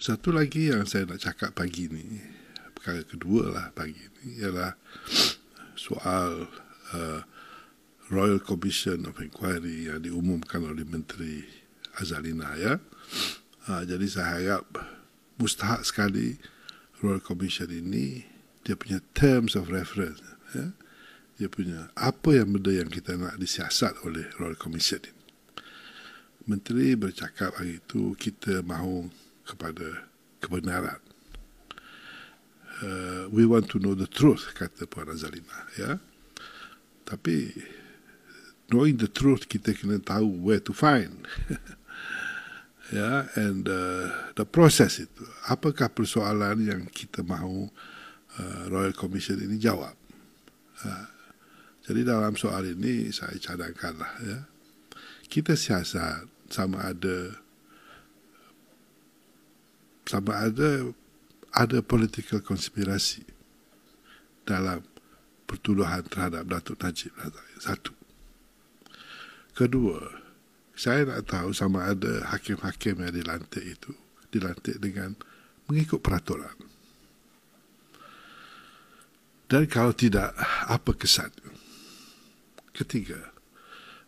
satu lagi yang saya nak cakap pagi ni perkara kedua lah pagi ni ialah soal uh, Royal Commission of Inquiry yang diumumkan oleh Menteri Azalina ya. Uh, jadi saya harap mustahak sekali Royal Commission ini dia punya terms of reference ya. Dia punya apa yang benda yang kita nak disiasat oleh Royal Commission ini. Menteri bercakap hari itu kita mahu kepada kebenaran. Uh, we want to know the truth, kata Puan Azalina. Ya? Tapi, knowing the truth, kita kena tahu where to find. ya, and uh, the process itu. Apakah persoalan yang kita mahu uh, Royal Commission ini jawab? Uh, jadi dalam soal ini saya cadangkanlah ya. Kita siasat sama ada sama ada ada political konspirasi dalam pertuduhan terhadap Datuk Najib Razak. Satu. Kedua, saya nak tahu sama ada hakim-hakim yang dilantik itu dilantik dengan mengikut peraturan. Dan kalau tidak, apa kesan? Ketiga,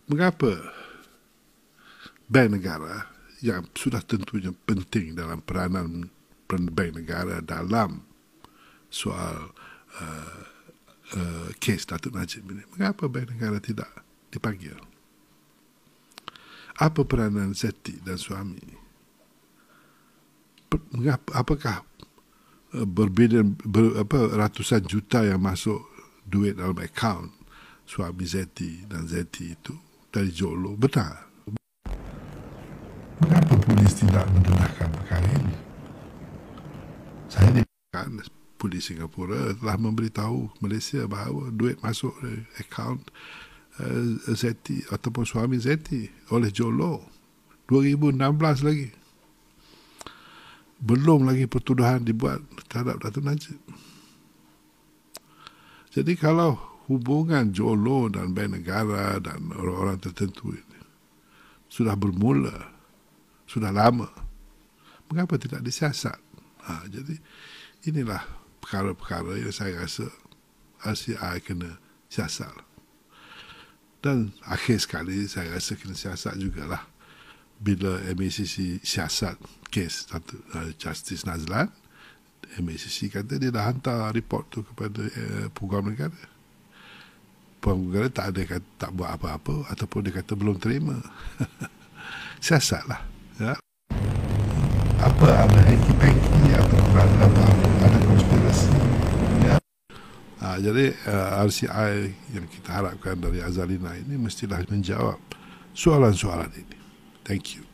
mengapa bank negara yang sudah tentunya penting dalam peranan pembek negara dalam soal uh, uh, kes Datuk Najib ini. Mengapa bank negara tidak dipanggil? Apa peranan Zeti dan suami? Mengapa, apakah uh, berbeza ber, apa, ratusan juta yang masuk duit dalam akaun suami Zeti dan Zeti itu dari Jolo? Benar polis tidak mendedahkan perkara ini. Saya dikatakan polis Singapura telah memberitahu Malaysia bahawa duit masuk dari akaun uh, Zeti ataupun suami Zeti oleh Jolo 2016 lagi. Belum lagi pertuduhan dibuat terhadap Datuk Najib. Jadi kalau hubungan Jolo dan bank negara dan orang-orang tertentu ini sudah bermula sudah lama. Mengapa tidak disiasat? Ha, jadi inilah perkara-perkara yang saya rasa RCI kena siasat. Dan akhir sekali saya rasa kena siasat jugalah bila MACC siasat kes satu eh, Justice Nazlan MACC kata dia dah hantar report tu kepada eh, program negara program negara tak ada kata, tak buat apa-apa ataupun dia kata belum terima siasatlah. jadi uh, eh, RCI yang kita harapkan dari Azalina ini mestilah menjawab soalan-soalan ini. Thank you.